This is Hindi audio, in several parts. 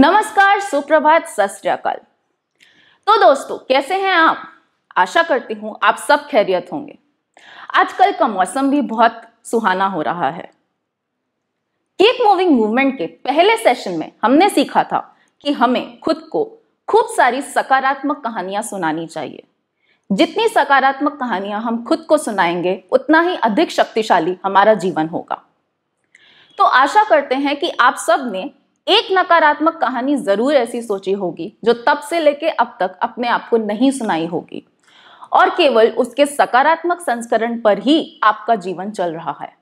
नमस्कार सुप्रभात सस्काल तो दोस्तों कैसे हैं आप आशा करती हूं आप सब खैरियत होंगे आजकल का मौसम भी बहुत सुहाना हो रहा है कीप मूविंग मूवमेंट के पहले सेशन में हमने सीखा था कि हमें खुद को खूब सारी सकारात्मक कहानियां सुनानी चाहिए जितनी सकारात्मक कहानियां हम खुद को सुनाएंगे उतना ही अधिक शक्तिशाली हमारा जीवन होगा तो आशा करते हैं कि आप सब ने एक नकारात्मक कहानी जरूर ऐसी सोची होगी जो तब से लेके अब तक अपने आप को नहीं सुनाई होगी और केवल उसके सकारात्मक संस्करण पर ही आपका जीवन चल रहा है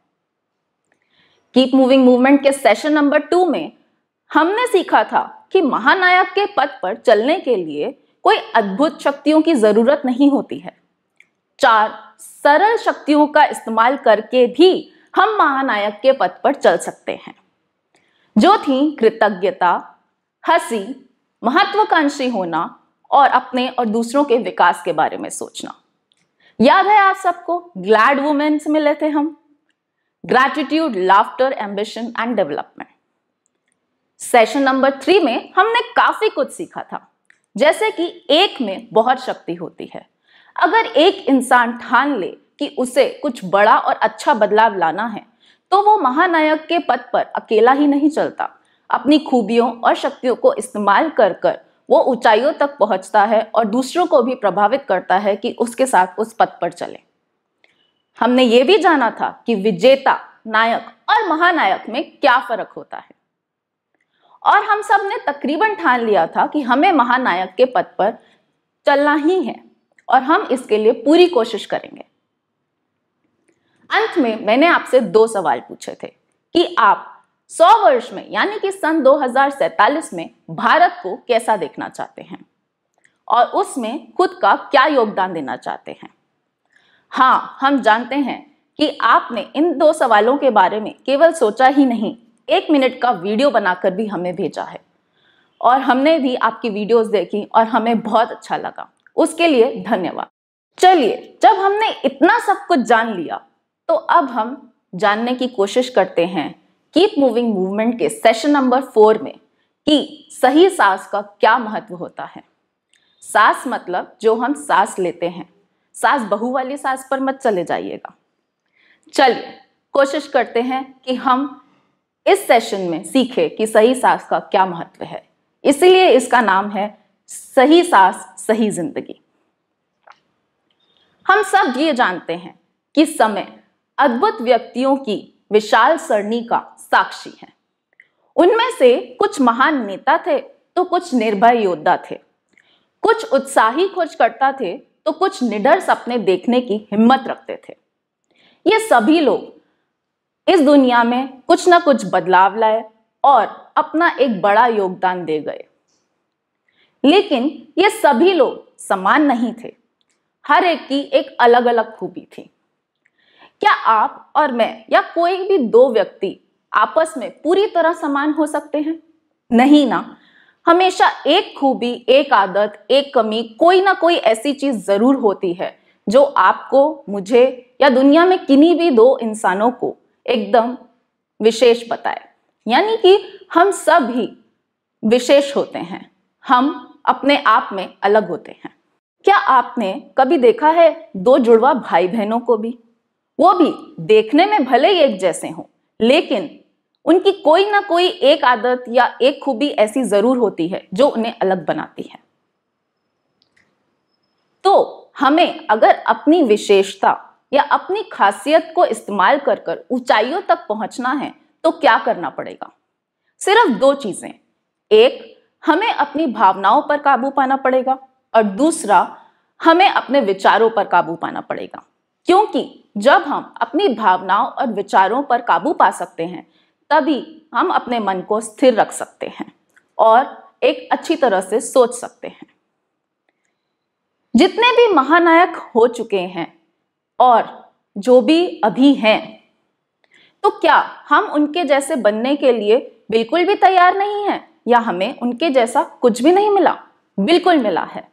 कीप मूविंग मूवमेंट के सेशन नंबर टू में हमने सीखा था कि महानायक के पद पर चलने के लिए कोई अद्भुत शक्तियों की जरूरत नहीं होती है चार सरल शक्तियों का इस्तेमाल करके भी हम महानायक के पद पर चल सकते हैं जो थी कृतज्ञता हंसी महत्वाकांक्षी होना और अपने और दूसरों के विकास के बारे में सोचना याद है आप सबको ग्लैड वुमेन से मिले थे हम gratitude laughter ambition and development session number three में हमने काफी कुछ सीखा था जैसे कि एक में बहुत शक्ति होती है अगर एक इंसान ठान ले कि उसे कुछ बड़ा और अच्छा बदलाव लाना है तो वो महानायक के पद पर अकेला ही नहीं चलता अपनी खूबियों और शक्तियों को इस्तेमाल कर कर वो ऊंचाइयों तक पहुंचता है और दूसरों को भी प्रभावित करता है कि उसके साथ उस पद पर चले हमने ये भी जाना था कि विजेता नायक और महानायक में क्या फर्क होता है और हम सब ने तकरीबन ठान लिया था कि हमें महानायक के पद पर चलना ही है और हम इसके लिए पूरी कोशिश करेंगे अंत में मैंने आपसे दो सवाल पूछे थे कि आप 100 वर्ष में यानी कि सन 2047 में भारत को कैसा देखना चाहते हैं और उसमें खुद का क्या योगदान देना चाहते हैं हाँ हम जानते हैं कि आपने इन दो सवालों के बारे में केवल सोचा ही नहीं एक मिनट का वीडियो बनाकर भी हमें भेजा है और हमने भी आपकी वीडियोस देखी और हमें बहुत अच्छा लगा उसके लिए धन्यवाद चलिए जब हमने इतना सब कुछ जान लिया तो अब हम जानने की कोशिश करते हैं कीप मूविंग मूवमेंट के सेशन नंबर फोर में कि सही सांस का क्या महत्व होता है सांस मतलब जो हम सांस लेते हैं सांस बहु वाली सांस पर मत चले जाइएगा चलिए कोशिश करते हैं कि हम इस सेशन में सीखे कि सही सांस का क्या महत्व है इसीलिए इसका नाम है सही सांस सही जिंदगी हम सब ये जानते हैं कि समय अद्भुत व्यक्तियों की विशाल सरणी का साक्षी हैं उनमें से कुछ महान नेता थे तो कुछ निर्भय योद्धा थे कुछ उत्साही खोजकर्ता थे तो कुछ निडर सपने देखने की हिम्मत रखते थे ये सभी लोग इस दुनिया में कुछ ना कुछ बदलाव लाए और अपना एक बड़ा योगदान दे गए लेकिन ये सभी लोग समान नहीं थे हर एक की एक अलग अलग खूबी थी क्या आप और मैं या कोई भी दो व्यक्ति आपस में पूरी तरह समान हो सकते हैं नहीं ना हमेशा एक खूबी एक आदत एक कमी कोई ना कोई ऐसी चीज जरूर होती है जो आपको मुझे या दुनिया में किन्हीं भी दो इंसानों को एकदम विशेष बताए यानी कि हम सब ही विशेष होते हैं हम अपने आप में अलग होते हैं क्या आपने कभी देखा है दो जुड़वा भाई बहनों को भी वो भी देखने में भले ही एक जैसे हों लेकिन उनकी कोई ना कोई एक आदत या एक खूबी ऐसी जरूर होती है जो उन्हें अलग बनाती है तो हमें अगर अपनी विशेषता या अपनी खासियत को इस्तेमाल कर कर ऊंचाइयों तक पहुंचना है तो क्या करना पड़ेगा सिर्फ दो चीजें एक हमें अपनी भावनाओं पर काबू पाना पड़ेगा और दूसरा हमें अपने विचारों पर काबू पाना पड़ेगा क्योंकि जब हम अपनी भावनाओं और विचारों पर काबू पा सकते हैं तभी हम अपने मन को स्थिर रख सकते हैं और एक अच्छी तरह से सोच सकते हैं जितने भी महानायक हो चुके हैं और जो भी अभी हैं तो क्या हम उनके जैसे बनने के लिए बिल्कुल भी तैयार नहीं हैं या हमें उनके जैसा कुछ भी नहीं मिला बिल्कुल मिला है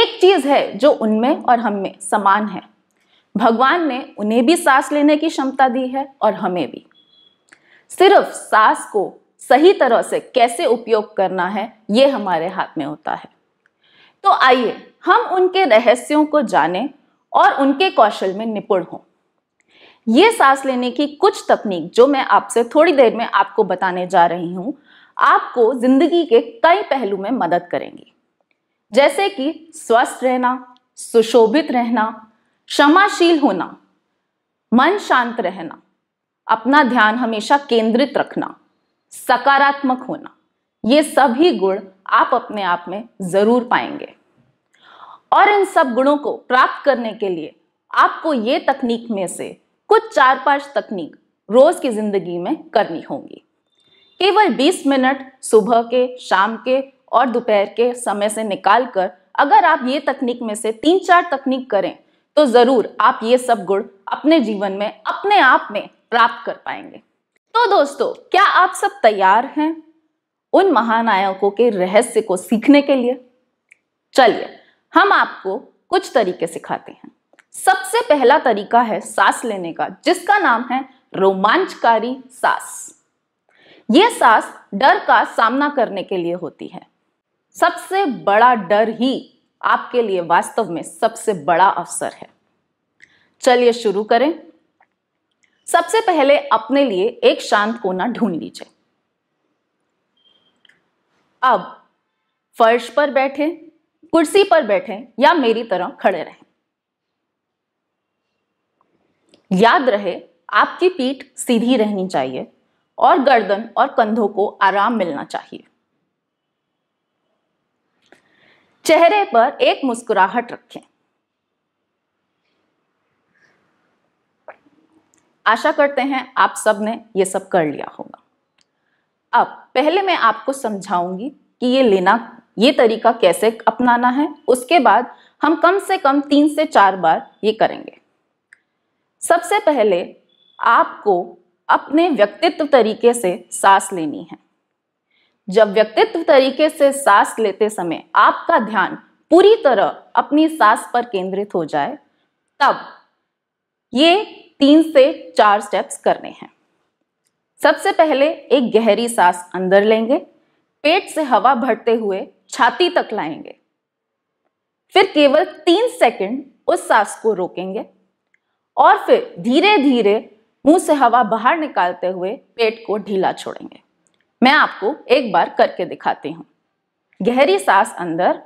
एक चीज है जो उनमें और हम में समान है भगवान ने उन्हें भी सांस लेने की क्षमता दी है और हमें भी सिर्फ सांस को सही तरह से कैसे उपयोग करना है ये हमारे हाथ में होता है तो आइए हम उनके रहस्यों को जानें और उनके कौशल में निपुण हों ये सांस लेने की कुछ तकनीक जो मैं आपसे थोड़ी देर में आपको बताने जा रही हूं आपको जिंदगी के कई पहलू में मदद करेंगी जैसे कि स्वस्थ रहना सुशोभित रहना क्षमाशील होना मन शांत रहना अपना ध्यान हमेशा केंद्रित रखना सकारात्मक होना ये सभी गुण आप अपने आप में जरूर पाएंगे और इन सब गुणों को प्राप्त करने के लिए आपको ये तकनीक में से कुछ चार पांच तकनीक रोज की जिंदगी में करनी होगी केवल 20 मिनट सुबह के शाम के और दोपहर के समय से निकालकर अगर आप ये तकनीक में से तीन चार तकनीक करें तो ज़रूर आप ये सब गुण अपने जीवन में अपने आप में प्राप्त कर पाएंगे तो दोस्तों क्या आप सब तैयार हैं उन महानायकों के रहस्य को सीखने के लिए चलिए हम आपको कुछ तरीके सिखाते हैं सबसे पहला तरीका है सांस लेने का जिसका नाम है रोमांचकारी सांस यह सांस डर का सामना करने के लिए होती है सबसे बड़ा डर ही आपके लिए वास्तव में सबसे बड़ा अवसर है चलिए शुरू करें सबसे पहले अपने लिए एक शांत कोना ढूंढ लीजिए अब फर्श पर बैठे कुर्सी पर बैठे या मेरी तरह खड़े रहें याद रहे आपकी पीठ सीधी रहनी चाहिए और गर्दन और कंधों को आराम मिलना चाहिए चेहरे पर एक मुस्कुराहट रखें आशा करते हैं आप सब ने ये सब कर लिया होगा अब पहले मैं आपको समझाऊंगी कि ये लेना ये तरीका कैसे अपनाना है उसके बाद हम कम से कम तीन से चार बार ये करेंगे सबसे पहले आपको अपने व्यक्तित्व तरीके से सांस लेनी है जब व्यक्तित्व तरीके से सांस लेते समय आपका ध्यान पूरी तरह अपनी सांस पर केंद्रित हो जाए तब ये तीन से चार स्टेप्स करने हैं सबसे पहले एक गहरी सांस अंदर लेंगे पेट से हवा भरते हुए छाती तक लाएंगे फिर केवल तीन सेकंड उस सांस को रोकेंगे और फिर धीरे धीरे मुंह से हवा बाहर निकालते हुए पेट को ढीला छोड़ेंगे मैं आपको एक बार करके दिखाती हूं गहरी सांस अंदर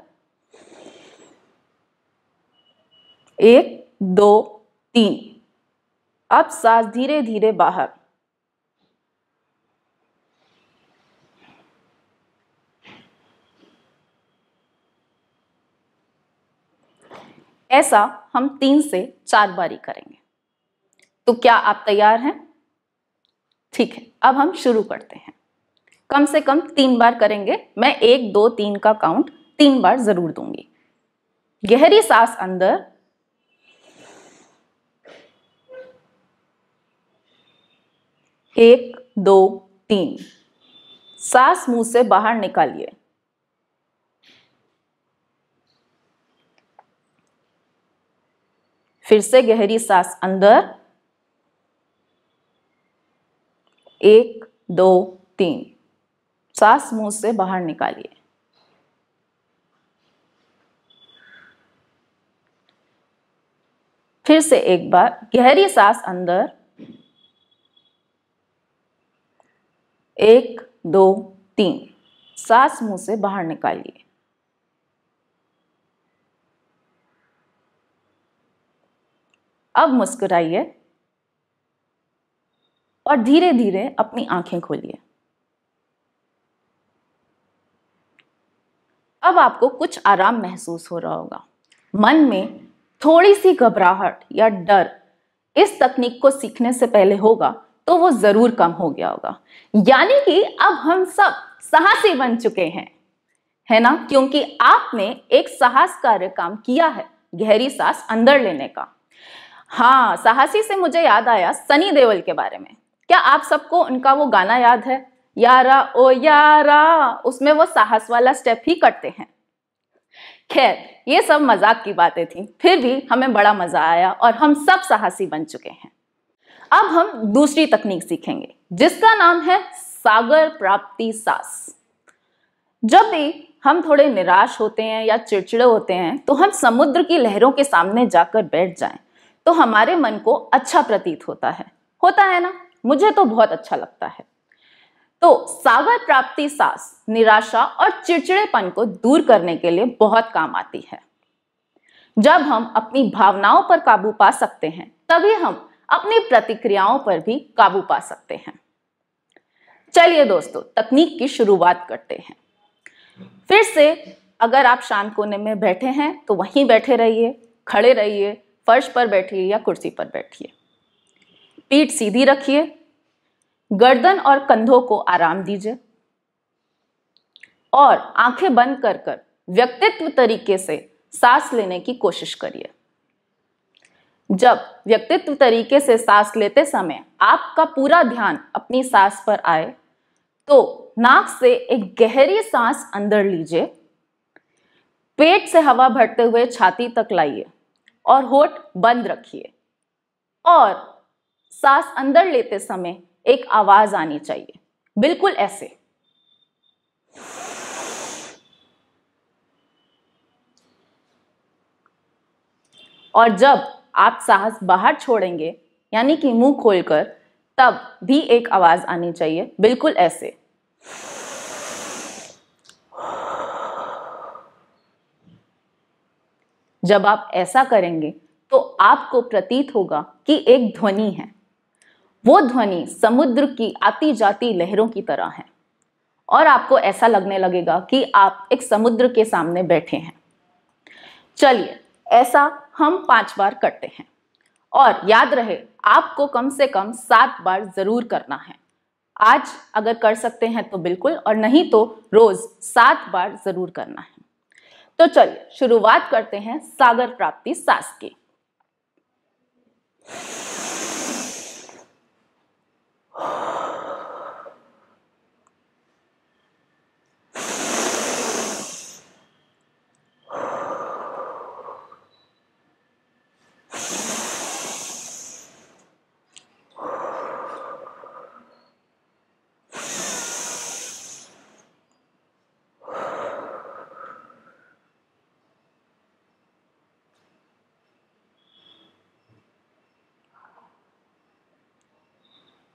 एक दो तीन अब सांस धीरे धीरे बाहर ऐसा हम तीन से चार बारी करेंगे तो क्या आप तैयार हैं ठीक है अब हम शुरू करते हैं कम से कम तीन बार करेंगे मैं एक दो तीन का काउंट तीन बार जरूर दूंगी गहरी सांस अंदर एक दो तीन सांस मुंह से बाहर निकालिए फिर से गहरी सांस अंदर एक दो तीन सांस मुंह से बाहर निकालिए फिर से एक बार गहरी सांस अंदर एक दो तीन सांस मुंह से बाहर निकालिए अब मुस्कुराइए और धीरे धीरे अपनी आंखें खोलिए अब आपको कुछ आराम महसूस हो रहा होगा मन में थोड़ी सी घबराहट या डर इस तकनीक को सीखने से पहले होगा तो वो जरूर कम हो गया होगा यानी कि अब हम सब साहसी बन चुके हैं है ना क्योंकि आपने एक साहस कार्य काम किया है गहरी सांस अंदर लेने का हाँ साहसी से मुझे याद आया सनी देवल के बारे में क्या आप सबको उनका वो गाना याद है यारा ओ यारा उसमें वो साहस वाला स्टेप ही करते हैं खैर ये सब मजाक की बातें थी फिर भी हमें बड़ा मजा आया और हम सब साहसी बन चुके हैं अब हम दूसरी तकनीक सीखेंगे जिसका नाम है सागर प्राप्ति सास जब भी हम थोड़े निराश होते हैं या चिड़चिड़े होते हैं तो हम समुद्र की लहरों के सामने जाकर बैठ जाएं तो हमारे मन को अच्छा प्रतीत होता है होता है ना मुझे तो बहुत अच्छा लगता है तो सागर प्राप्ति सास निराशा और चिड़चिड़ेपन को दूर करने के लिए बहुत काम आती है जब हम अपनी भावनाओं पर काबू पा सकते हैं तभी हम अपनी प्रतिक्रियाओं पर भी काबू पा सकते हैं चलिए दोस्तों तकनीक की शुरुआत करते हैं फिर से अगर आप शांत कोने में बैठे हैं तो वहीं बैठे रहिए खड़े रहिए फर्श पर बैठिए या कुर्सी पर बैठिए पीठ सीधी रखिए गर्दन और कंधों को आराम दीजिए और आंखें बंद कर कर व्यक्तित्व तरीके से सांस लेने की कोशिश करिए जब व्यक्तित्व तरीके से सांस लेते समय आपका पूरा ध्यान अपनी सांस पर आए तो नाक से एक गहरी सांस अंदर लीजिए पेट से हवा भरते हुए छाती तक लाइए और होठ बंद रखिए और सांस अंदर लेते समय एक आवाज आनी चाहिए बिल्कुल ऐसे और जब आप साहस बाहर छोड़ेंगे यानी कि मुंह खोलकर तब भी एक आवाज आनी चाहिए बिल्कुल ऐसे जब आप ऐसा करेंगे तो आपको प्रतीत होगा कि एक ध्वनि है वो ध्वनि समुद्र की आती जाती लहरों की तरह है और आपको ऐसा लगने लगेगा कि आप एक समुद्र के सामने बैठे हैं चलिए ऐसा हम पांच बार करते हैं और याद रहे आपको कम से कम सात बार जरूर करना है आज अगर कर सकते हैं तो बिल्कुल और नहीं तो रोज सात बार जरूर करना है तो चलिए शुरुआत करते हैं सागर प्राप्ति सास की Oh.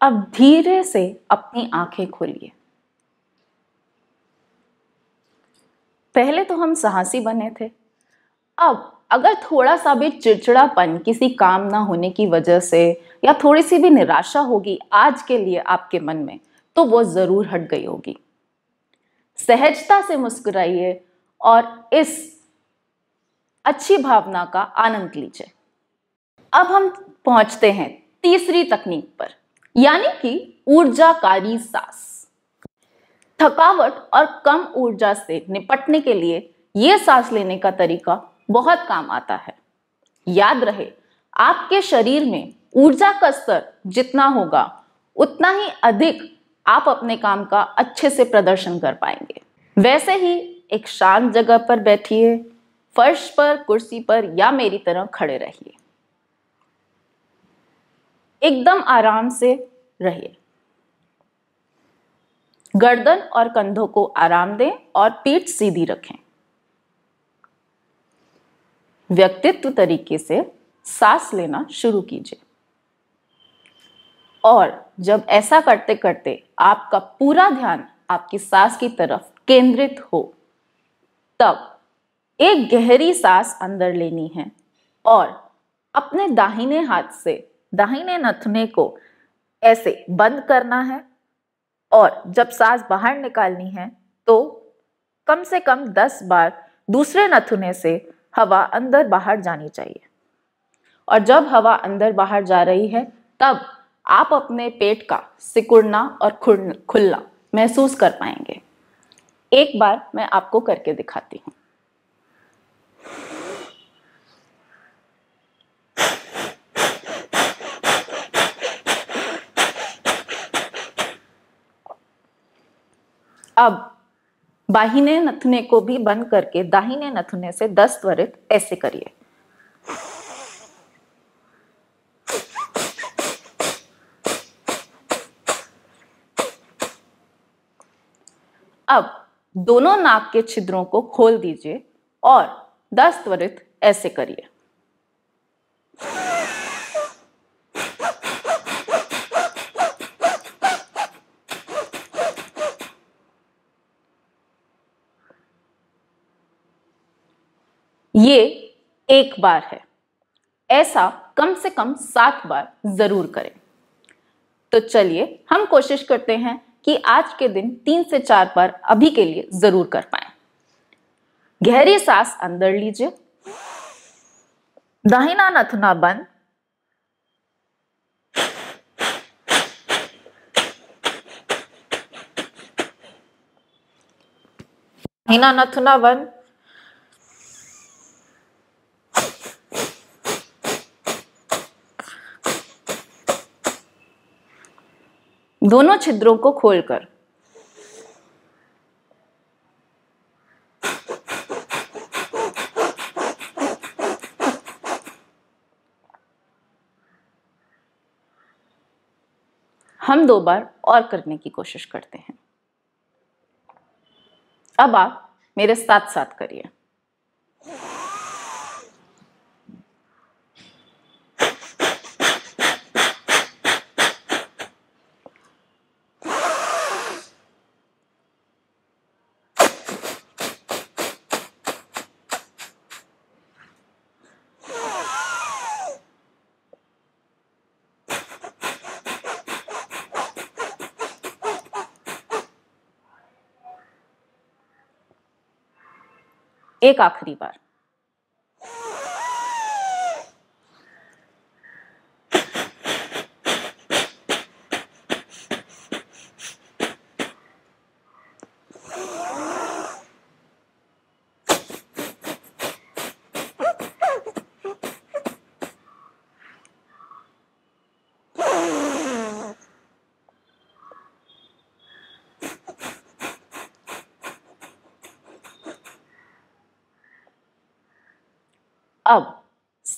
अब धीरे से अपनी आंखें खोलिए पहले तो हम साहसी बने थे अब अगर थोड़ा सा भी चिड़चिड़ापन किसी काम ना होने की वजह से या थोड़ी सी भी निराशा होगी आज के लिए आपके मन में तो वो ज़रूर हट गई होगी सहजता से मुस्कुराइए और इस अच्छी भावना का आनंद लीजिए अब हम पहुंचते हैं तीसरी तकनीक पर यानी कि ऊर्जाकारी सांस थकावट और कम ऊर्जा से निपटने के लिए यह सांस लेने का तरीका बहुत काम आता है याद रहे आपके शरीर में ऊर्जा का स्तर जितना होगा उतना ही अधिक आप अपने काम का अच्छे से प्रदर्शन कर पाएंगे वैसे ही एक शांत जगह पर बैठिए फर्श पर कुर्सी पर या मेरी तरह खड़े रहिए एकदम आराम से रहिए गर्दन और कंधों को आराम दें और पीठ सीधी रखें व्यक्तित्व तरीके से सांस लेना शुरू कीजिए और जब ऐसा करते करते आपका पूरा ध्यान आपकी सांस की तरफ केंद्रित हो तब एक गहरी सांस अंदर लेनी है और अपने दाहिने हाथ से दाहिने नथने को ऐसे बंद करना है और जब सांस बाहर निकालनी है तो कम से कम 10 बार दूसरे नथुने से हवा अंदर बाहर जानी चाहिए और जब हवा अंदर बाहर जा रही है तब आप अपने पेट का सिकुड़ना और खुलना महसूस कर पाएंगे एक बार मैं आपको करके दिखाती हूँ अब बाहिने नथने को भी बंद करके दाहिने नथने से दस त्वरित ऐसे करिए अब दोनों नाक के छिद्रों को खोल दीजिए और दस त्वरित ऐसे करिए ये एक बार है ऐसा कम से कम सात बार जरूर करें तो चलिए हम कोशिश करते हैं कि आज के दिन तीन से चार बार अभी के लिए जरूर कर पाए गहरी सांस अंदर लीजिए दाहिना नथुना बंद दाहिना नथुना बंद दोनों छिद्रों को खोलकर हम दो बार और करने की कोशिश करते हैं अब आप मेरे साथ साथ करिए एक आखिरी बार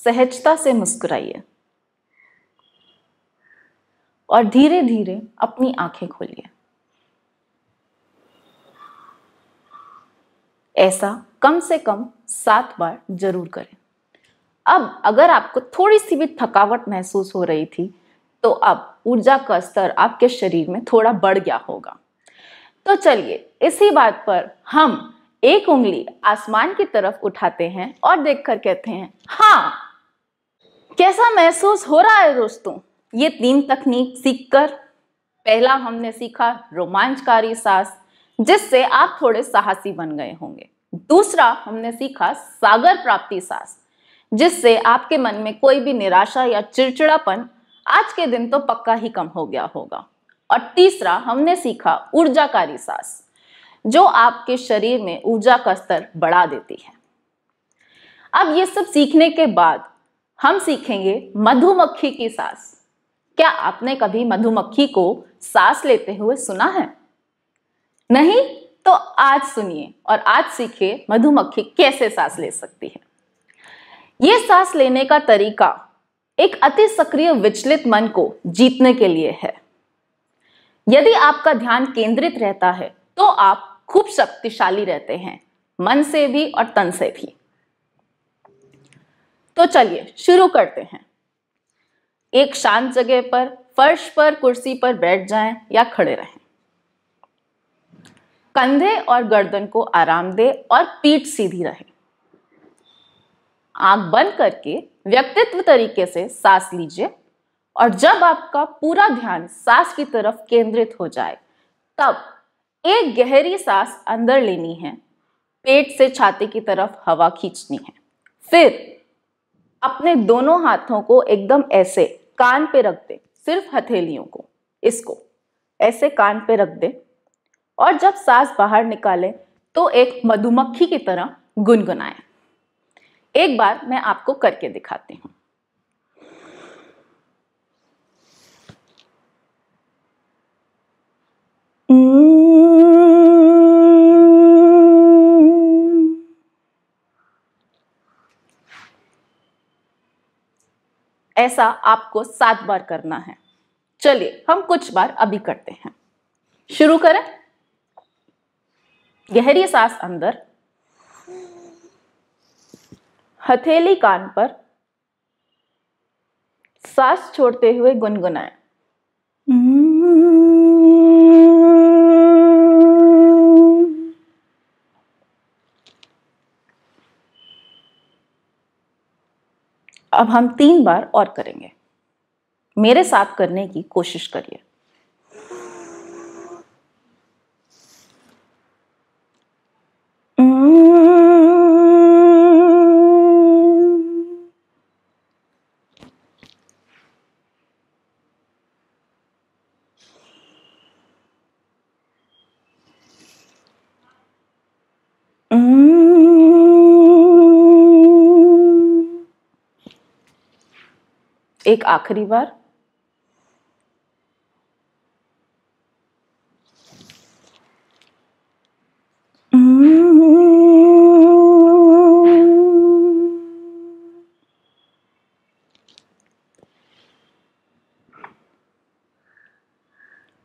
सहजता से मुस्कुराइए और धीरे धीरे अपनी आंखें खोलिए ऐसा कम से कम सात बार जरूर करें अब अगर आपको थोड़ी सी भी थकावट महसूस हो रही थी तो अब ऊर्जा का स्तर आपके शरीर में थोड़ा बढ़ गया होगा तो चलिए इसी बात पर हम एक उंगली आसमान की तरफ उठाते हैं और देखकर कहते हैं हाँ कैसा महसूस हो रहा है दोस्तों ये तीन तकनीक सीखकर पहला हमने सीखा रोमांचकारी सास जिससे आप थोड़े साहसी बन गए होंगे दूसरा हमने सीखा सागर प्राप्ति सास जिससे आपके मन में कोई भी निराशा या चिड़चिड़ापन आज के दिन तो पक्का ही कम हो गया होगा और तीसरा हमने सीखा ऊर्जाकारी सास जो आपके शरीर में ऊर्जा का स्तर बढ़ा देती है अब ये सब सीखने के बाद हम सीखेंगे मधुमक्खी की सांस क्या आपने कभी मधुमक्खी को सांस लेते हुए सुना है नहीं तो आज सुनिए और आज सीखिए मधुमक्खी कैसे सांस ले सकती है ये सांस लेने का तरीका एक अति सक्रिय विचलित मन को जीतने के लिए है यदि आपका ध्यान केंद्रित रहता है तो आप खूब शक्तिशाली रहते हैं मन से भी और तन से भी तो चलिए शुरू करते हैं एक शांत जगह पर फर्श पर कुर्सी पर बैठ जाएं या खड़े रहें कंधे और गर्दन को आराम दे और पीठ सीधी रहे आंख बंद करके व्यक्तित्व तरीके से सांस लीजिए और जब आपका पूरा ध्यान सांस की तरफ केंद्रित हो जाए तब एक गहरी सांस अंदर लेनी है पेट से छाती की तरफ हवा खींचनी है फिर अपने दोनों हाथों को एकदम ऐसे कान पे रख दे सिर्फ हथेलियों को इसको ऐसे कान पे रख दे और जब सांस बाहर निकालें तो एक मधुमक्खी की तरह गुनगुनाएं एक बार मैं आपको करके दिखाती हूं Mm. ऐसा आपको सात बार करना है चलिए हम कुछ बार अभी करते हैं शुरू करें गहरी सांस अंदर हथेली कान पर सांस छोड़ते हुए गुनगुनाएं अब हम तीन बार और करेंगे मेरे साथ करने की कोशिश करिए एक आखिरी बार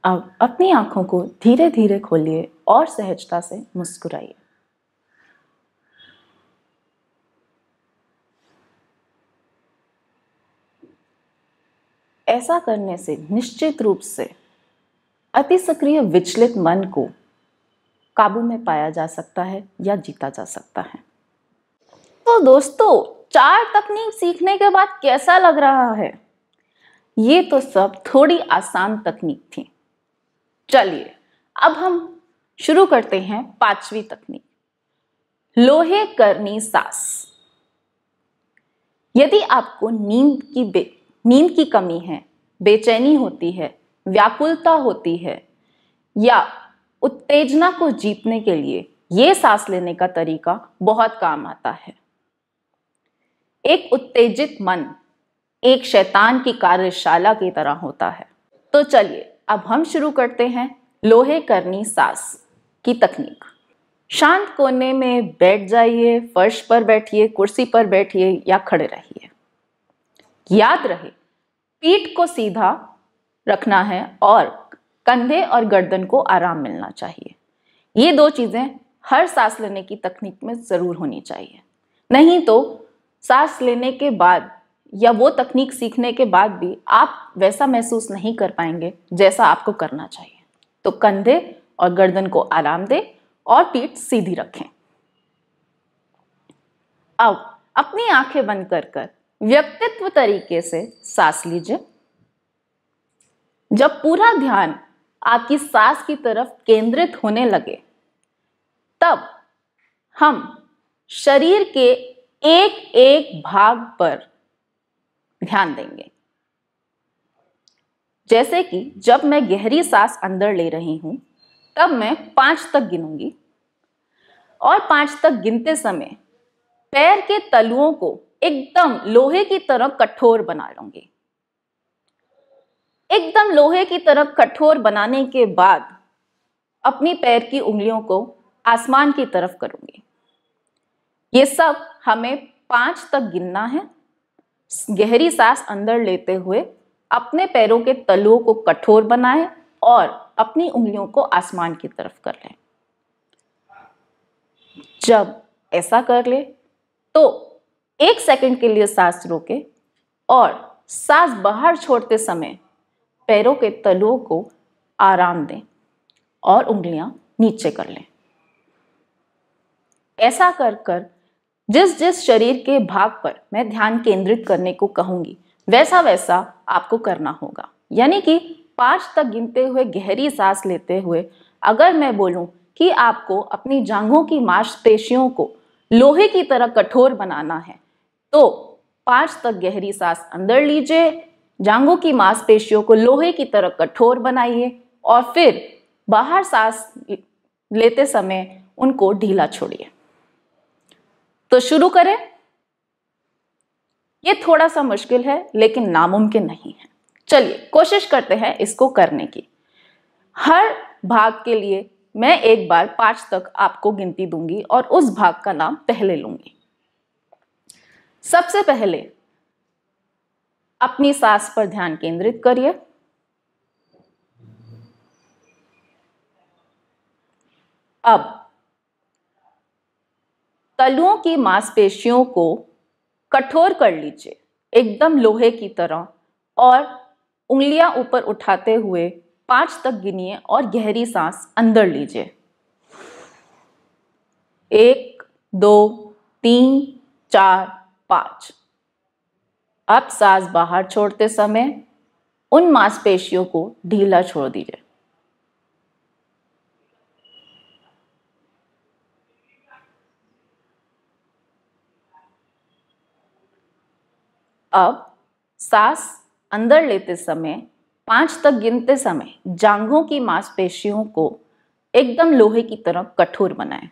अब अपनी आंखों को धीरे धीरे खोलिए और सहजता से मुस्कुराइए ऐसा करने से निश्चित रूप से अति सक्रिय विचलित मन को काबू में पाया जा सकता है या जीता जा सकता है तो दोस्तों चार तकनीक सीखने के बाद कैसा लग रहा है ये तो सब थोड़ी आसान तकनीक थी चलिए अब हम शुरू करते हैं पांचवी तकनीक लोहे करनी सांस यदि आपको नींद की नींद की कमी है बेचैनी होती है व्याकुलता होती है या उत्तेजना को जीतने के लिए ये सांस लेने का तरीका बहुत काम आता है एक उत्तेजित मन एक शैतान की कार्यशाला की तरह होता है तो चलिए अब हम शुरू करते हैं लोहे करनी सांस की तकनीक शांत कोने में बैठ जाइए फर्श पर बैठिए कुर्सी पर बैठिए या खड़े रहिए याद रहे पीठ को सीधा रखना है और कंधे और गर्दन को आराम मिलना चाहिए ये दो चीज़ें हर सांस लेने की तकनीक में ज़रूर होनी चाहिए नहीं तो सांस लेने के बाद या वो तकनीक सीखने के बाद भी आप वैसा महसूस नहीं कर पाएंगे जैसा आपको करना चाहिए तो कंधे और गर्दन को आराम दें और पीठ सीधी रखें अब अपनी आंखें बंद कर कर व्यक्तित्व तरीके से सांस लीजिए जब पूरा ध्यान आपकी सांस की तरफ केंद्रित होने लगे तब हम शरीर के एक एक भाग पर ध्यान देंगे जैसे कि जब मैं गहरी सांस अंदर ले रही हूं तब मैं पांच तक गिनूंगी और पांच तक गिनते समय पैर के तलुओं को एकदम लोहे की तरह कठोर बना लूंगी एकदम लोहे की तरह कठोर बनाने के बाद अपनी पैर की उंगलियों को आसमान की तरफ करूंगी ये सब हमें पांच तक गिनना है गहरी सांस अंदर लेते हुए अपने पैरों के तलुओं को कठोर बनाएं और अपनी उंगलियों को आसमान की तरफ कर लें जब ऐसा कर ले तो एक सेकंड के लिए सांस रोके और सांस बाहर छोड़ते समय पैरों के तलुओं को आराम दें और उंगलियां नीचे कर लें ऐसा कर कर जिस जिस शरीर के भाग पर मैं ध्यान केंद्रित करने को कहूंगी वैसा वैसा आपको करना होगा यानी कि पांच तक गिनते हुए गहरी सांस लेते हुए अगर मैं बोलूं कि आपको अपनी जांघों की मांसपेशियों को लोहे की तरह कठोर बनाना है तो पांच तक गहरी सांस अंदर लीजिए जांगों की मांसपेशियों को लोहे की तरह कठोर बनाइए और फिर बाहर सांस लेते समय उनको ढीला छोड़िए तो शुरू करें यह थोड़ा सा मुश्किल है लेकिन नामुमकिन नहीं है चलिए कोशिश करते हैं इसको करने की हर भाग के लिए मैं एक बार पांच तक आपको गिनती दूंगी और उस भाग का नाम पहले लूंगी सबसे पहले अपनी सांस पर ध्यान केंद्रित करिए अब तलुओं की मांसपेशियों को कठोर कर लीजिए एकदम लोहे की तरह और उंगलियां ऊपर उठाते हुए पांच तक गिनिए और गहरी सांस अंदर लीजिए एक दो तीन चार पांच अब सांस बाहर छोड़ते समय उन मांसपेशियों को ढीला छोड़ दीजिए अब सांस अंदर लेते समय पांच तक गिनते समय जांघों की मांसपेशियों को एकदम लोहे की तरह कठोर बनाएं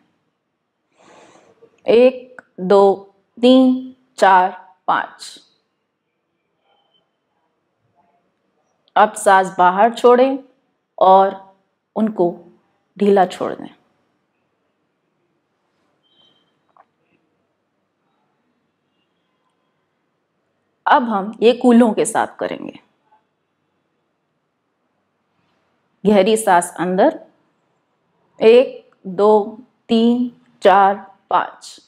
एक दो तीन चार पाँच अब सांस बाहर छोड़ें और उनको ढीला छोड़ दें अब हम ये कूलों के साथ करेंगे गहरी सांस अंदर एक दो तीन चार पांच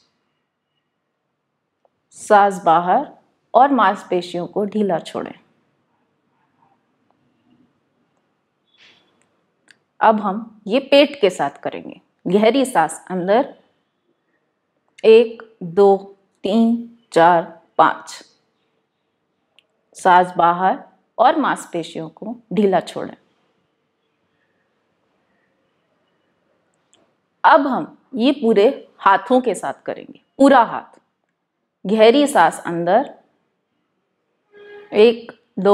सांस बाहर और मांसपेशियों को ढीला छोड़ें अब हम ये पेट के साथ करेंगे गहरी सांस अंदर एक दो तीन चार पाँच सांस बाहर और मांसपेशियों को ढीला छोड़ें अब हम ये पूरे हाथों के साथ करेंगे पूरा हाथ गहरी सांस अंदर एक दो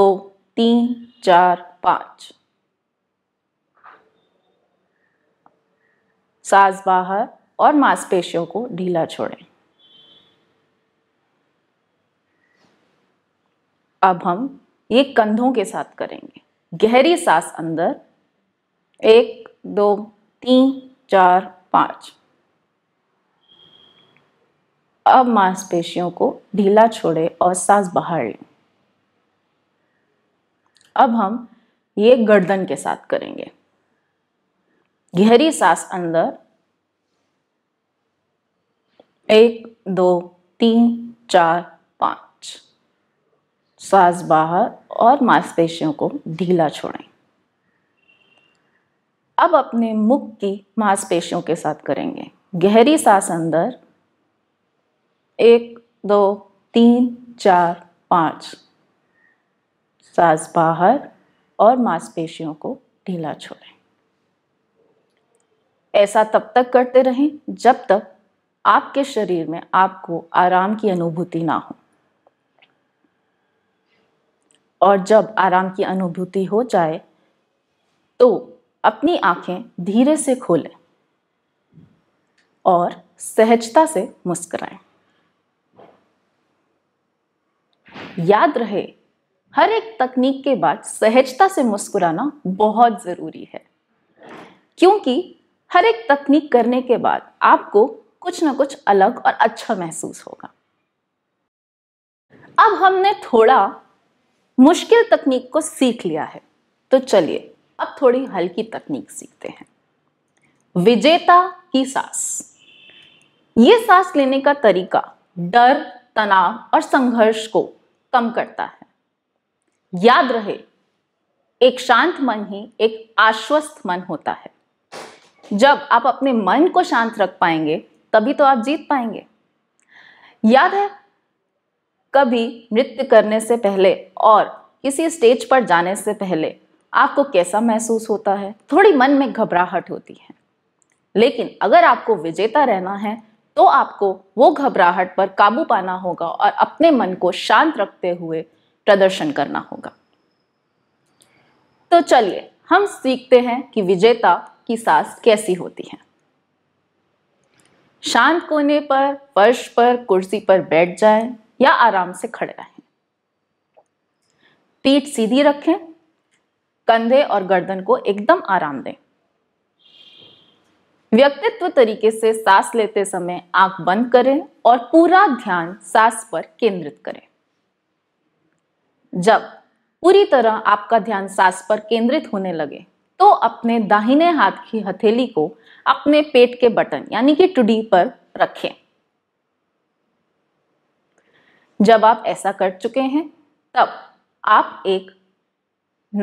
तीन चार पाँच सांस बाहर और मांसपेशियों को ढीला छोड़ें अब हम ये कंधों के साथ करेंगे गहरी सांस अंदर एक दो तीन चार पाँच अब मांसपेशियों को ढीला छोड़े और सांस बाहर लें अब हम ये गर्दन के साथ करेंगे गहरी सांस अंदर एक दो तीन चार पांच सांस बाहर और मांसपेशियों को ढीला छोड़ें अब अपने मुख की मांसपेशियों के साथ करेंगे गहरी सांस अंदर एक दो तीन चार पाँच सांस बाहर और मांसपेशियों को ढीला छोड़ें ऐसा तब तक करते रहें जब तक आपके शरीर में आपको आराम की अनुभूति ना हो और जब आराम की अनुभूति हो जाए तो अपनी आंखें धीरे से खोलें और सहजता से मुस्कुराएं याद रहे हर एक तकनीक के बाद सहजता से मुस्कुराना बहुत ज़रूरी है क्योंकि हर एक तकनीक करने के बाद आपको कुछ ना कुछ अलग और अच्छा महसूस होगा अब हमने थोड़ा मुश्किल तकनीक को सीख लिया है तो चलिए अब थोड़ी हल्की तकनीक सीखते हैं विजेता की सांस ये सांस लेने का तरीका डर तनाव और संघर्ष को कम करता है याद रहे एक शांत मन ही एक आश्वस्त मन होता है जब आप अपने मन को शांत रख पाएंगे तभी तो आप जीत पाएंगे याद है कभी नृत्य करने से पहले और किसी स्टेज पर जाने से पहले आपको कैसा महसूस होता है थोड़ी मन में घबराहट होती है लेकिन अगर आपको विजेता रहना है तो आपको वो घबराहट पर काबू पाना होगा और अपने मन को शांत रखते हुए प्रदर्शन करना होगा तो चलिए हम सीखते हैं कि विजेता की सांस कैसी होती है शांत कोने पर फर्श पर कुर्सी पर बैठ जाएं या आराम से खड़े रहें पीठ सीधी रखें कंधे और गर्दन को एकदम आराम दें व्यक्तित्व तरीके से सांस लेते समय आंख बंद करें और पूरा ध्यान सांस पर केंद्रित करें जब पूरी तरह आपका ध्यान सांस पर केंद्रित होने लगे तो अपने दाहिने हाथ की हथेली को अपने पेट के बटन यानी कि टुडी पर रखें जब आप ऐसा कर चुके हैं तब आप एक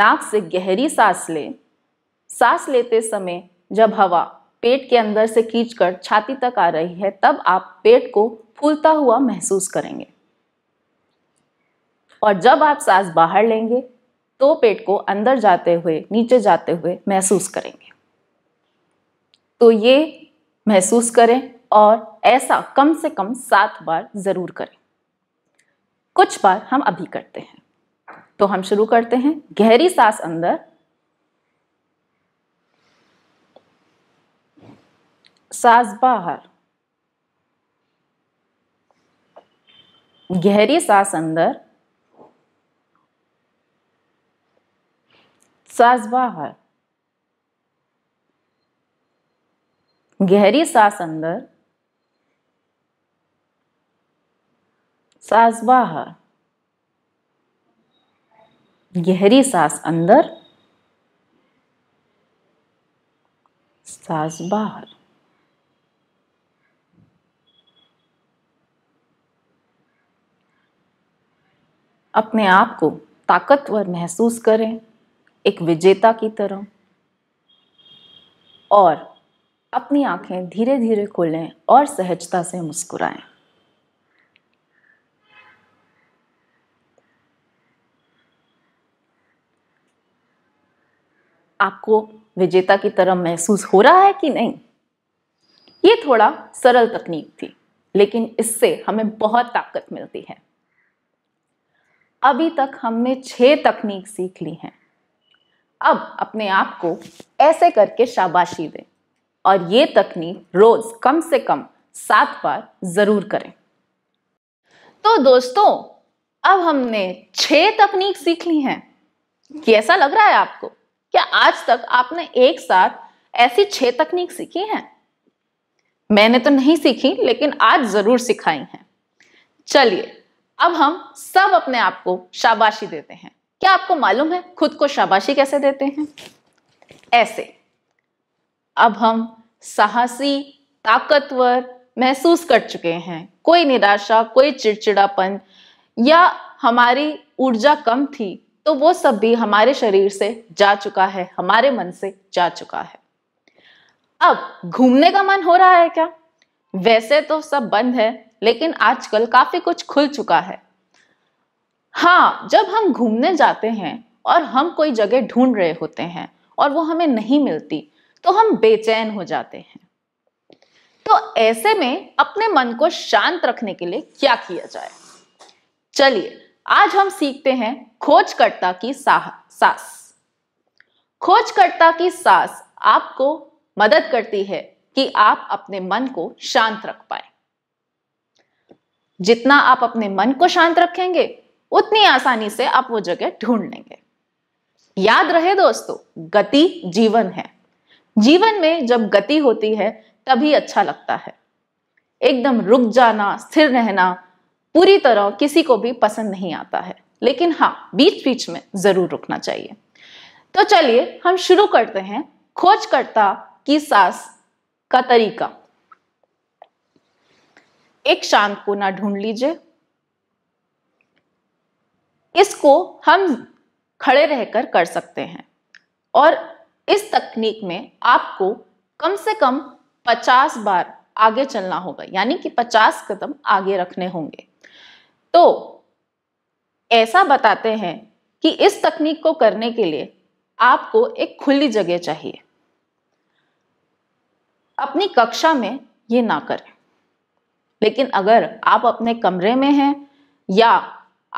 नाक से गहरी सांस लें सांस लेते समय जब हवा पेट के अंदर से खींच कर छाती तक आ रही है तब आप पेट को फूलता हुआ महसूस करेंगे और जब आप सांस बाहर लेंगे तो पेट को अंदर जाते हुए नीचे जाते हुए महसूस करेंगे तो ये महसूस करें और ऐसा कम से कम सात बार ज़रूर करें कुछ बार हम अभी करते हैं तो हम शुरू करते हैं गहरी सांस अंदर सास बाहर गहरी सांस अंदर सास बाहर गहरी सांस अंदर सास बाहर गहरी सांस अंदर सास बाहर अपने आप को ताकतवर महसूस करें एक विजेता की तरह और अपनी आंखें धीरे धीरे खोलें और सहजता से मुस्कुराएं आपको विजेता की तरह महसूस हो रहा है कि नहीं ये थोड़ा सरल तकनीक थी लेकिन इससे हमें बहुत ताकत मिलती है अभी तक हमने छह तकनीक सीख ली हैं अब अपने आप को ऐसे करके शाबाशी दें और ये तकनीक रोज कम से कम सात बार ज़रूर करें तो दोस्तों अब हमने छह तकनीक सीख ली हैं कैसा लग रहा है आपको क्या आज तक आपने एक साथ ऐसी छह तकनीक सीखी हैं मैंने तो नहीं सीखी लेकिन आज जरूर सिखाई हैं चलिए अब हम सब अपने आप को शाबाशी देते हैं क्या आपको मालूम है खुद को शाबाशी कैसे देते हैं ऐसे अब हम साहसी ताकतवर महसूस कर चुके हैं कोई निराशा कोई चिड़चिड़ापन या हमारी ऊर्जा कम थी तो वो सब भी हमारे शरीर से जा चुका है हमारे मन से जा चुका है अब घूमने का मन हो रहा है क्या वैसे तो सब बंद है लेकिन आजकल काफी कुछ खुल चुका है हाँ जब हम घूमने जाते हैं और हम कोई जगह ढूंढ रहे होते हैं और वो हमें नहीं मिलती तो हम बेचैन हो जाते हैं तो ऐसे में अपने मन को शांत रखने के लिए क्या किया जाए चलिए आज हम सीखते हैं खोजकर्ता की सास खोजकर्ता की सास आपको मदद करती है कि आप अपने मन को शांत रख पाए जितना आप अपने मन को शांत रखेंगे उतनी आसानी से आप वो जगह ढूंढ लेंगे याद रहे दोस्तों गति जीवन है जीवन में जब गति होती है तभी अच्छा लगता है एकदम रुक जाना स्थिर रहना पूरी तरह किसी को भी पसंद नहीं आता है लेकिन हाँ बीच बीच में जरूर रुकना चाहिए तो चलिए हम शुरू करते हैं खोजकर्ता की सास का तरीका एक शांत कोना ढूंढ लीजिए इसको हम खड़े रहकर कर सकते हैं और इस तकनीक में आपको कम से कम 50 बार आगे चलना होगा यानी कि 50 कदम आगे रखने होंगे तो ऐसा बताते हैं कि इस तकनीक को करने के लिए आपको एक खुली जगह चाहिए अपनी कक्षा में ये ना करें लेकिन अगर आप अपने कमरे में हैं या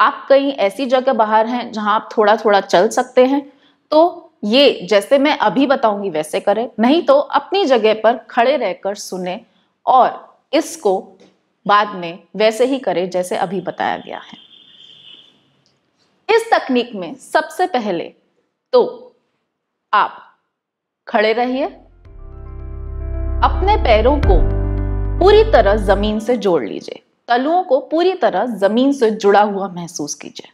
आप कहीं ऐसी जगह बाहर हैं जहां आप थोड़ा थोड़ा चल सकते हैं तो ये जैसे मैं अभी बताऊंगी वैसे करें नहीं तो अपनी जगह पर खड़े रहकर सुने और इसको बाद में वैसे ही करें जैसे अभी बताया गया है इस तकनीक में सबसे पहले तो आप खड़े रहिए अपने पैरों को पूरी तरह जमीन से जोड़ लीजिए तलुओं को पूरी तरह जमीन से जुड़ा हुआ महसूस कीजिए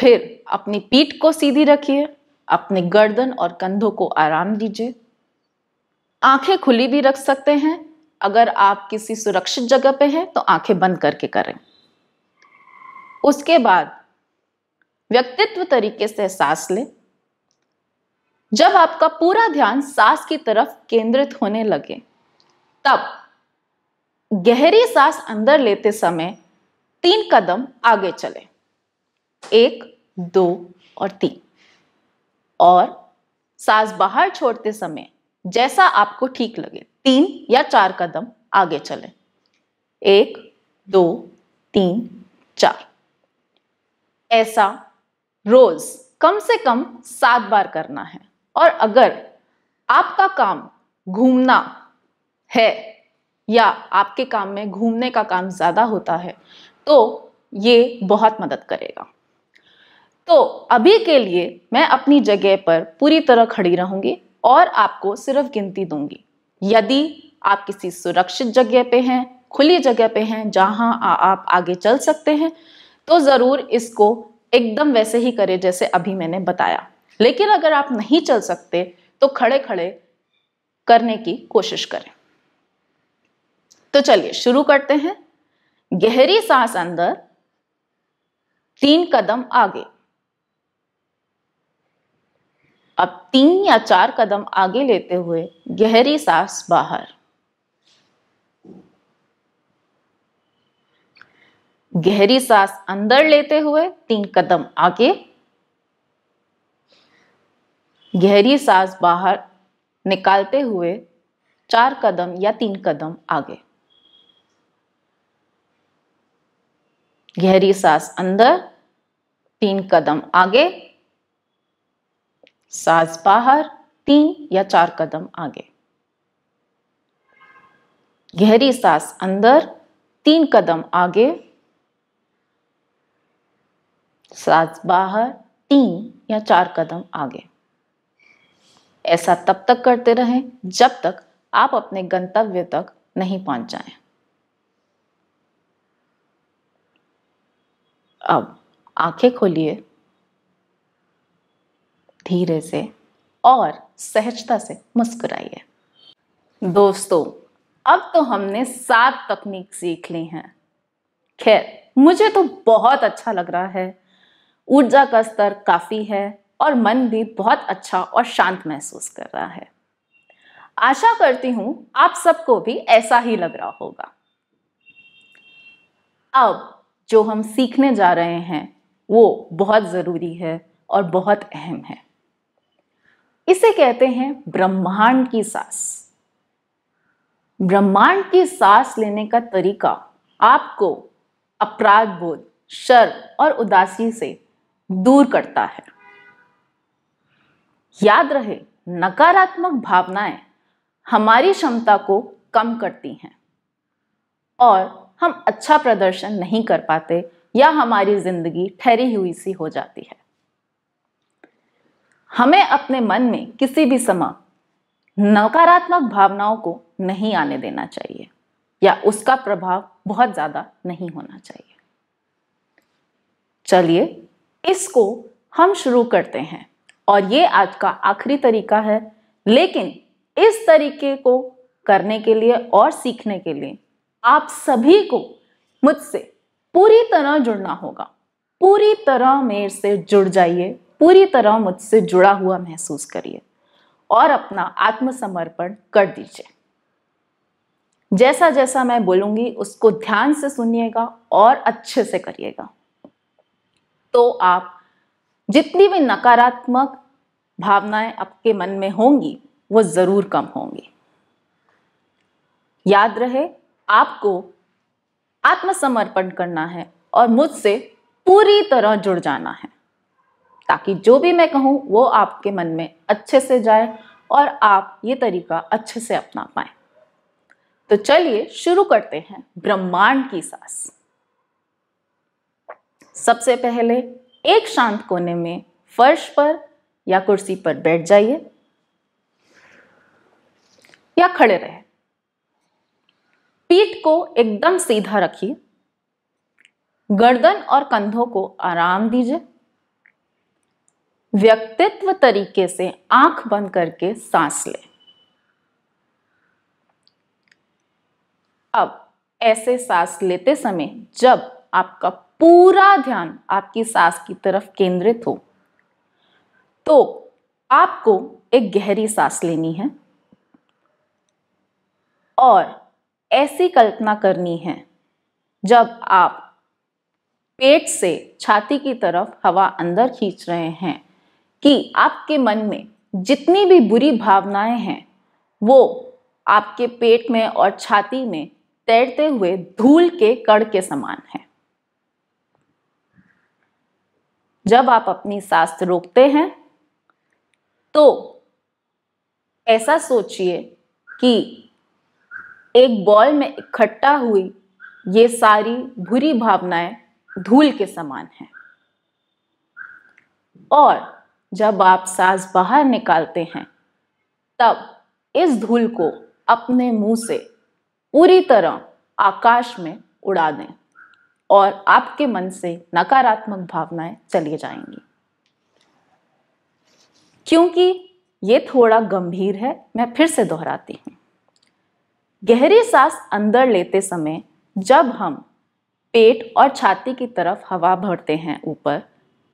फिर अपनी पीठ को सीधी रखिए अपने गर्दन और कंधों को आराम दीजिए आंखें खुली भी रख सकते हैं अगर आप किसी सुरक्षित जगह पे हैं तो आंखें बंद करके करें उसके बाद व्यक्तित्व तरीके से सांस लें जब आपका पूरा ध्यान सांस की तरफ केंद्रित होने लगे तब गहरी सांस अंदर लेते समय तीन कदम आगे चलें एक दो और तीन और सांस बाहर छोड़ते समय जैसा आपको ठीक लगे तीन या चार कदम आगे चलें एक दो तीन चार ऐसा रोज कम से कम सात बार करना है और अगर आपका काम घूमना है या आपके काम में घूमने का काम ज़्यादा होता है तो ये बहुत मदद करेगा तो अभी के लिए मैं अपनी जगह पर पूरी तरह खड़ी रहूंगी और आपको सिर्फ गिनती दूंगी यदि आप किसी सुरक्षित जगह पे हैं खुली जगह पे हैं जहां आप आगे चल सकते हैं तो ज़रूर इसको एकदम वैसे ही करें जैसे अभी मैंने बताया लेकिन अगर आप नहीं चल सकते तो खड़े खड़े करने की कोशिश करें तो चलिए शुरू करते हैं गहरी सांस अंदर तीन कदम आगे अब तीन या चार कदम आगे लेते हुए गहरी सांस बाहर गहरी सांस अंदर लेते हुए तीन कदम आगे गहरी सांस बाहर निकालते हुए चार कदम या तीन कदम आगे गहरी सांस अंदर तीन कदम आगे सांस बाहर तीन या चार कदम आगे गहरी सांस अंदर तीन कदम आगे सांस बाहर तीन या चार कदम आगे ऐसा तब तक करते रहें जब तक आप अपने गंतव्य तक नहीं पहुंच जाएं। अब आंखें खोलिए धीरे से और सहजता से मुस्कुराइए दोस्तों अब तो हमने सात तकनीक सीख ली हैं खैर मुझे तो बहुत अच्छा लग रहा है ऊर्जा का स्तर काफ़ी है और मन भी बहुत अच्छा और शांत महसूस कर रहा है आशा करती हूं आप सबको भी ऐसा ही लग रहा होगा अब जो हम सीखने जा रहे हैं वो बहुत ज़रूरी है और बहुत अहम है इसे कहते हैं ब्रह्मांड की सांस ब्रह्मांड की सांस लेने का तरीका आपको अपराध बोध शर्म और उदासी से दूर करता है याद रहे नकारात्मक भावनाएं हमारी क्षमता को कम करती हैं और हम अच्छा प्रदर्शन नहीं कर पाते या हमारी जिंदगी ठहरी हुई सी हो जाती है हमें अपने मन में किसी भी समय नकारात्मक भावनाओं को नहीं आने देना चाहिए या उसका प्रभाव बहुत ज्यादा नहीं होना चाहिए चलिए इसको हम शुरू करते हैं और ये आज का आखिरी तरीका है लेकिन इस तरीके को करने के लिए और सीखने के लिए आप सभी को मुझसे पूरी तरह जुड़ना होगा पूरी तरह मेरे से जुड़ जाइए पूरी तरह मुझसे जुड़ा हुआ महसूस करिए और अपना आत्मसमर्पण कर दीजिए जैसा जैसा मैं बोलूंगी उसको ध्यान से सुनिएगा और अच्छे से करिएगा तो आप जितनी भी नकारात्मक भावनाएं आपके मन में होंगी वो ज़रूर कम होंगी याद रहे आपको आत्मसमर्पण करना है और मुझसे पूरी तरह जुड़ जाना है ताकि जो भी मैं कहूँ वो आपके मन में अच्छे से जाए और आप ये तरीका अच्छे से अपना पाए तो चलिए शुरू करते हैं ब्रह्मांड की सांस सबसे पहले एक शांत कोने में फर्श पर या कुर्सी पर बैठ जाइए या खड़े रहे पीठ को एकदम सीधा रखिए गर्दन और कंधों को आराम दीजिए व्यक्तित्व तरीके से आंख बंद करके सांस लें अब ऐसे सांस लेते समय जब आपका पूरा ध्यान आपकी सांस की तरफ केंद्रित हो तो आपको एक गहरी सांस लेनी है और ऐसी कल्पना करनी है जब आप पेट से छाती की तरफ हवा अंदर खींच रहे हैं कि आपके मन में जितनी भी बुरी भावनाएं हैं वो आपके पेट में और छाती में तैरते हुए धूल के कड़ के समान है जब आप अपनी सांस रोकते हैं तो ऐसा सोचिए कि एक बॉल में इकट्ठा हुई ये सारी बुरी भावनाएं धूल के समान हैं और जब आप सांस बाहर निकालते हैं तब इस धूल को अपने मुंह से पूरी तरह आकाश में उड़ा दें और आपके मन से नकारात्मक भावनाएं चली जाएंगी क्योंकि ये थोड़ा गंभीर है मैं फिर से दोहराती हूँ गहरी सांस अंदर लेते समय जब हम पेट और छाती की तरफ हवा भरते हैं ऊपर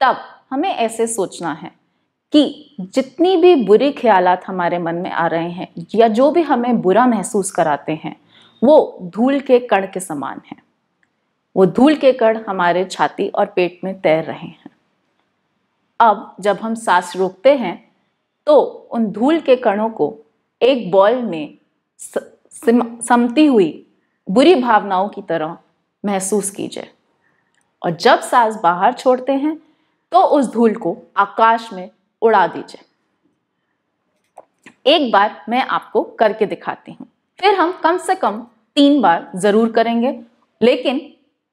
तब हमें ऐसे सोचना है कि जितनी भी बुरी ख्याल हमारे मन में आ रहे हैं या जो भी हमें बुरा महसूस कराते हैं वो धूल के कण के समान है वो धूल के कण हमारे छाती और पेट में तैर रहे हैं अब जब हम सांस रोकते हैं तो उन धूल के कणों को एक बॉल में समती हुई बुरी भावनाओं की तरह महसूस कीजिए और जब सांस बाहर छोड़ते हैं तो उस धूल को आकाश में उड़ा दीजिए एक बार मैं आपको करके दिखाती हूँ फिर हम कम से कम तीन बार ज़रूर करेंगे लेकिन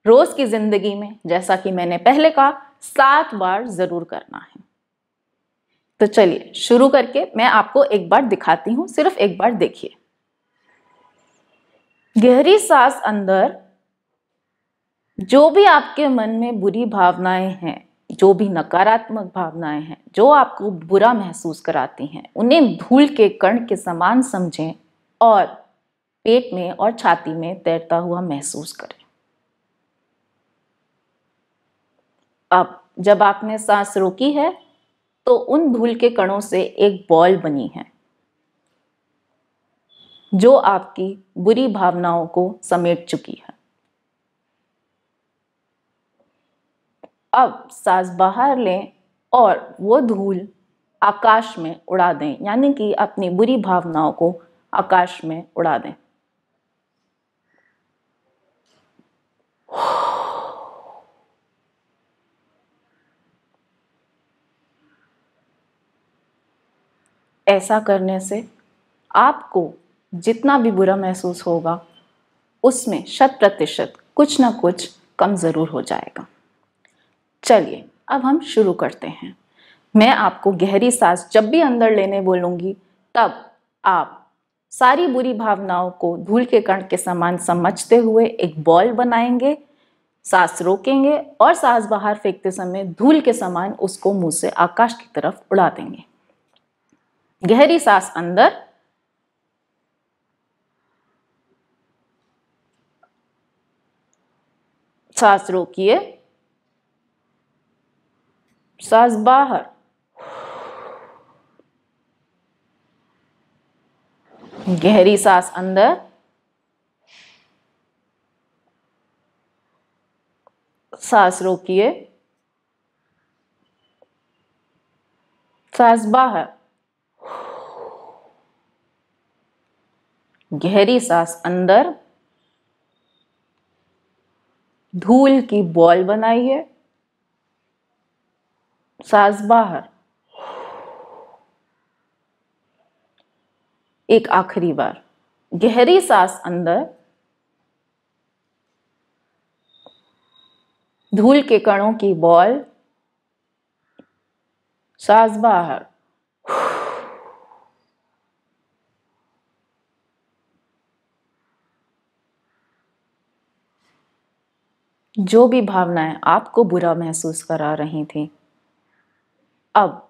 रोज़ की ज़िंदगी में जैसा कि मैंने पहले कहा सात बार ज़रूर करना है तो चलिए शुरू करके मैं आपको एक बार दिखाती हूँ सिर्फ एक बार देखिए गहरी सांस अंदर जो भी आपके मन में बुरी भावनाएं हैं जो भी नकारात्मक भावनाएं हैं जो आपको बुरा महसूस कराती हैं उन्हें धूल के कण के समान समझें और पेट में और छाती में तैरता हुआ महसूस करें अब जब आपने सांस रोकी है तो उन धूल के कणों से एक बॉल बनी है जो आपकी बुरी भावनाओं को समेट चुकी है अब सांस बाहर लें और वो धूल आकाश में उड़ा दें यानी कि अपनी बुरी भावनाओं को आकाश में उड़ा दें ऐसा करने से आपको जितना भी बुरा महसूस होगा उसमें शत प्रतिशत कुछ ना कुछ कम ज़रूर हो जाएगा चलिए अब हम शुरू करते हैं मैं आपको गहरी सांस जब भी अंदर लेने बोलूँगी तब आप सारी बुरी भावनाओं को धूल के कण के समान समझते हुए एक बॉल बनाएंगे सांस रोकेंगे और सांस बाहर फेंकते समय धूल के समान उसको मुंह से आकाश की तरफ उड़ा देंगे गहरी सांस अंदर सांस रोकिए सांस बाहर गहरी सांस अंदर सांस रोकिए सांस बाहर गहरी सांस अंदर धूल की बॉल बनाई है सांस बाहर एक आखिरी बार गहरी सांस अंदर धूल के कणों की बॉल सांस बाहर जो भी भावनाएं आपको बुरा महसूस करा रही थी अब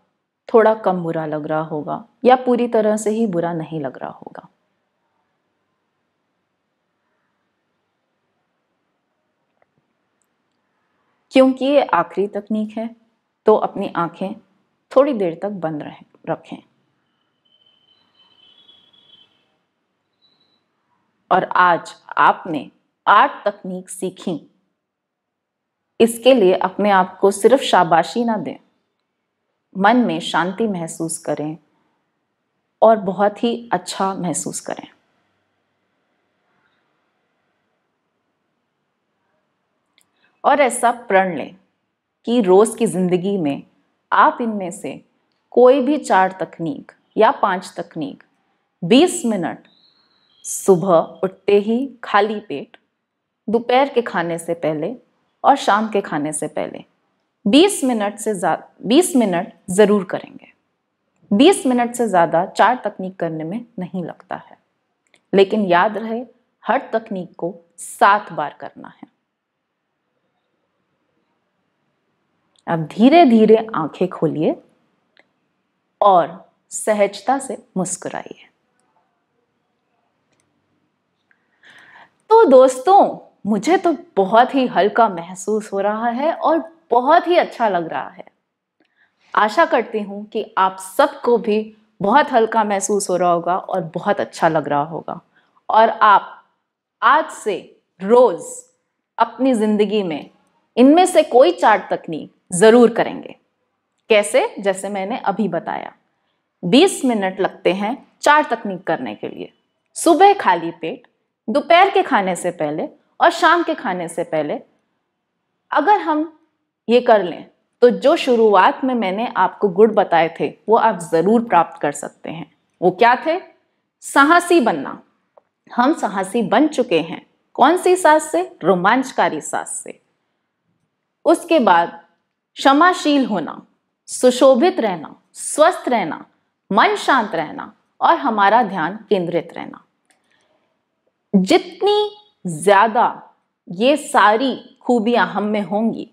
थोड़ा कम बुरा लग रहा होगा या पूरी तरह से ही बुरा नहीं लग रहा होगा क्योंकि ये आखिरी तकनीक है तो अपनी आंखें थोड़ी देर तक बंद रहे रखें और आज आपने आठ तकनीक सीखी इसके लिए अपने आप को सिर्फ शाबाशी ना दें मन में शांति महसूस करें और बहुत ही अच्छा महसूस करें और ऐसा प्रण लें कि रोज़ की ज़िंदगी में आप इनमें से कोई भी चार तकनीक या पांच तकनीक 20 मिनट सुबह उठते ही खाली पेट दोपहर के खाने से पहले और शाम के खाने से पहले 20 मिनट से बीस मिनट ज़रूर करेंगे 20 मिनट से ज़्यादा चार तकनीक करने में नहीं लगता है लेकिन याद रहे हर तकनीक को सात बार करना है अब धीरे धीरे आंखें खोलिए और सहजता से मुस्कुराइए तो दोस्तों मुझे तो बहुत ही हल्का महसूस हो रहा है और बहुत ही अच्छा लग रहा है आशा करती हूँ कि आप सबको भी बहुत हल्का महसूस हो रहा होगा और बहुत अच्छा लग रहा होगा और आप आज से रोज़ अपनी ज़िंदगी में इनमें से कोई चार तकनीक ज़रूर करेंगे कैसे जैसे मैंने अभी बताया 20 मिनट लगते हैं चार तकनीक करने के लिए सुबह खाली पेट दोपहर के खाने से पहले और शाम के खाने से पहले अगर हम ये कर लें तो जो शुरुआत में मैंने आपको गुड़ बताए थे वो आप ज़रूर प्राप्त कर सकते हैं वो क्या थे साहसी बनना हम साहसी बन चुके हैं कौन सी सास से रोमांचकारी सास से उसके बाद क्षमाशील होना सुशोभित रहना स्वस्थ रहना मन शांत रहना और हमारा ध्यान केंद्रित रहना जितनी ज़्यादा ये सारी खूबियाँ हम में होंगी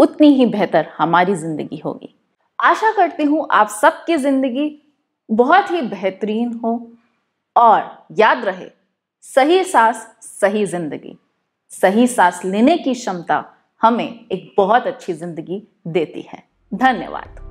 उतनी ही बेहतर हमारी ज़िंदगी होगी आशा करती हूँ आप सबकी ज़िंदगी बहुत ही बेहतरीन हो और याद रहे सही सांस सही ज़िंदगी सही सांस लेने की क्षमता हमें एक बहुत अच्छी ज़िंदगी देती है धन्यवाद